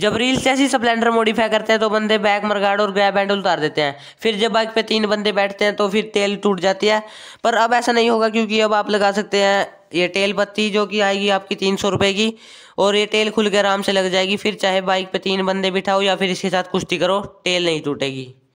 जब रील से ऐसी स्प्लेंडर मॉडिफाई करते हैं तो बंदे बैक मरगाड़ और ग्रैब हैंडल उतार देते हैं फिर जब बाइक पे तीन बंदे बैठते हैं तो फिर तेल टूट जाती है पर अब ऐसा नहीं होगा क्योंकि अब आप लगा सकते हैं ये टेल बत्ती जो कि आएगी आपकी तीन सौ रुपये की और ये टेल खुल के आराम से लग जाएगी फिर चाहे बाइक पर तीन बंदे बिठाओ या फिर इसके साथ कुश्ती करो टेल नहीं टूटेगी